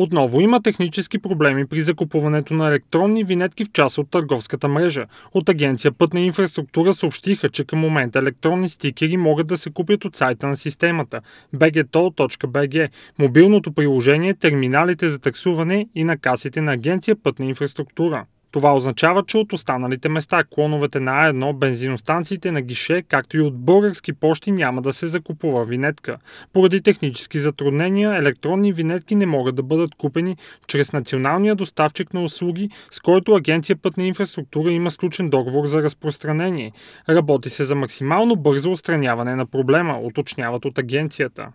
Отново има технически проблеми при закупуването на електронни винетки в част от търговската мрежа. От агенция Пътна инфраструктура съобщиха, че към момента електронни стикери могат да се купят от сайта на системата bgtol.bg, мобилното приложение, терминалите за таксуване и на касите на агенция Пътна инфраструктура. Това означава, че от останалите места, клоновете на А1, бензиностанциите на гише, както и от български почти няма да се закупува винетка. Поради технически затруднения, електронни винетки не могат да бъдат купени чрез националния доставчик на услуги, с който Агенция Пътна инфраструктура има сключен договор за разпространение. Работи се за максимално бързо отстраняване на проблема, уточняват от агенцията.